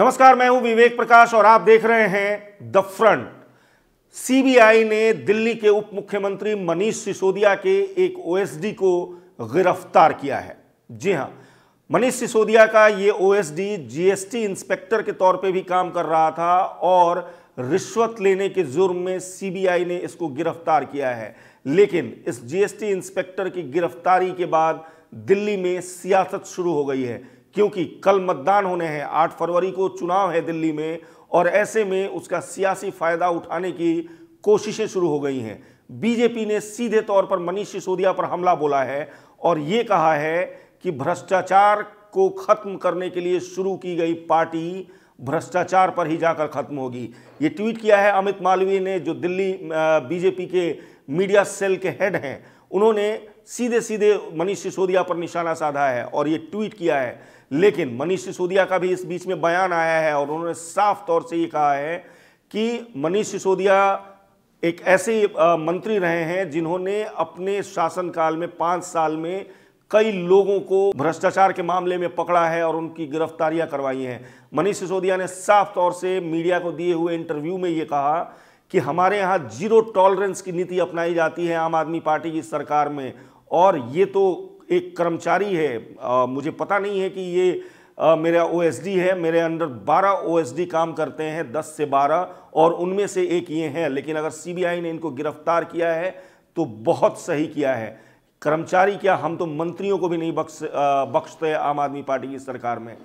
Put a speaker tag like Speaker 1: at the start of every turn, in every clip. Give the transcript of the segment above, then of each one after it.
Speaker 1: नमस्कार मैं हूं विवेक प्रकाश और आप देख रहे हैं द फ्रंट सीबीआई ने दिल्ली के उप मुख्यमंत्री मनीष सिसोदिया के एक ओएसडी को गिरफ्तार किया है जी हां मनीष सिसोदिया का ये ओएसडी जीएसटी इंस्पेक्टर के तौर पे भी काम कर रहा था और रिश्वत लेने के जुर्म में सीबीआई ने इसको गिरफ्तार किया है लेकिन इस जीएसटी इंस्पेक्टर की गिरफ्तारी के बाद दिल्ली में सियासत शुरू हो गई है क्योंकि कल मतदान होने हैं आठ फरवरी को चुनाव है दिल्ली में और ऐसे में उसका सियासी फायदा उठाने की कोशिशें शुरू हो गई हैं बीजेपी ने सीधे तौर पर मनीष सिसोदिया पर हमला बोला है और ये कहा है कि भ्रष्टाचार को खत्म करने के लिए शुरू की गई पार्टी भ्रष्टाचार पर ही जाकर खत्म होगी ये ट्वीट किया है अमित मालवीय ने जो दिल्ली बीजेपी के मीडिया सेल के हेड हैं उन्होंने सीधे सीधे मनीष सिसोदिया पर निशाना साधा है और ये ट्वीट किया है लेकिन मनीष सिसोदिया का भी इस बीच में बयान आया है और उन्होंने साफ तौर से ये कहा है कि मनीष सिसोदिया एक ऐसे मंत्री रहे हैं जिन्होंने अपने शासनकाल में पाँच साल में कई लोगों को भ्रष्टाचार के मामले में पकड़ा है और उनकी गिरफ्तारियां करवाई हैं मनीष सिसोदिया ने साफ तौर से मीडिया को दिए हुए इंटरव्यू में ये कहा कि हमारे यहाँ जीरो टॉलरेंस की नीति अपनाई जाती है आम आदमी पार्टी की सरकार में और ये तो एक कर्मचारी है आ, मुझे पता नहीं है कि ये आ, मेरा ओ है मेरे अंडर 12 ओ काम करते हैं 10 से 12 और उनमें से एक ये हैं लेकिन अगर सीबीआई ने इनको गिरफ्तार किया है तो बहुत सही किया है कर्मचारी क्या हम तो मंत्रियों को भी नहीं बख्श बख्शते आम आदमी पार्टी की सरकार में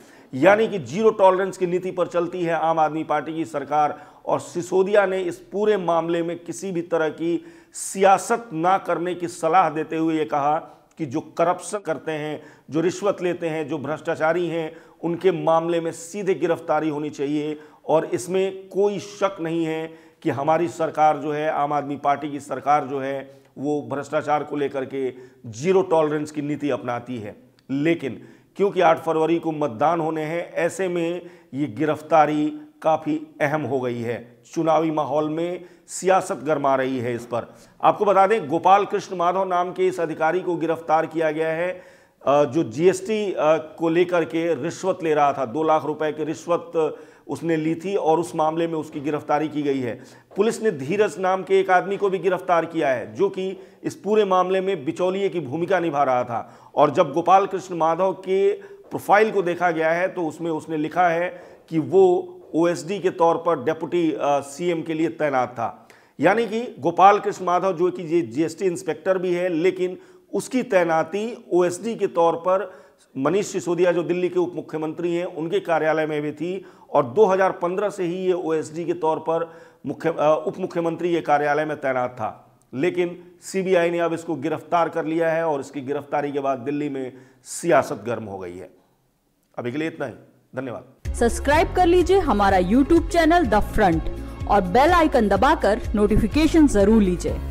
Speaker 1: यानी कि जीरो टॉलरेंस की नीति पर चलती है आम आदमी पार्टी की सरकार और सिसोदिया ने इस पूरे मामले में किसी भी तरह की सियासत ना करने की सलाह देते हुए ये कहा कि जो करप्शन करते हैं जो रिश्वत लेते हैं जो भ्रष्टाचारी हैं उनके मामले में सीधे गिरफ्तारी होनी चाहिए और इसमें कोई शक नहीं है कि हमारी सरकार जो है आम आदमी पार्टी की सरकार जो है वो भ्रष्टाचार को लेकर के जीरो टॉलरेंस की नीति अपनाती है लेकिन क्योंकि 8 फरवरी को मतदान होने हैं ऐसे में ये गिरफ्तारी काफ़ी अहम हो गई है चुनावी माहौल में सियासत गरमा रही है इस पर आपको बता दें गोपाल कृष्ण माधव नाम के इस अधिकारी को गिरफ्तार किया गया है जो जीएसटी को लेकर के रिश्वत ले रहा था दो लाख रुपए की रिश्वत उसने ली थी और उस मामले में उसकी गिरफ्तारी की गई है पुलिस ने धीरज नाम के एक आदमी को भी गिरफ्तार किया है जो कि इस पूरे मामले में बिचौलिए की भूमिका निभा रहा था और जब गोपाल कृष्ण माधव के प्रोफाइल को देखा गया है तो उसमें उसने लिखा है कि वो ओएसडी के तौर पर डेप्यूटी सीएम के लिए तैनात था यानी कि गोपाल कृष्ण माधव जो कि जीएसटी इंस्पेक्टर भी है लेकिन उसकी तैनाती ओएसडी के तौर पर मनीष सिसोदिया जो दिल्ली के उप मुख्यमंत्री हैं उनके कार्यालय में भी थी और 2015 से ही ये ओएसडी के तौर पर मुख्य उप मुख्यमंत्री ये कार्यालय में तैनात था लेकिन सीबीआई ने अब इसको गिरफ्तार कर लिया है और इसकी गिरफ्तारी के बाद दिल्ली में सियासत गर्म हो गई है अभी के लिए इतना ही धन्यवाद सब्सक्राइब कर लीजिए हमारा यूट्यूब चैनल द फ्रंट और बेल आइकन दबाकर नोटिफिकेशन जरूर लीजिए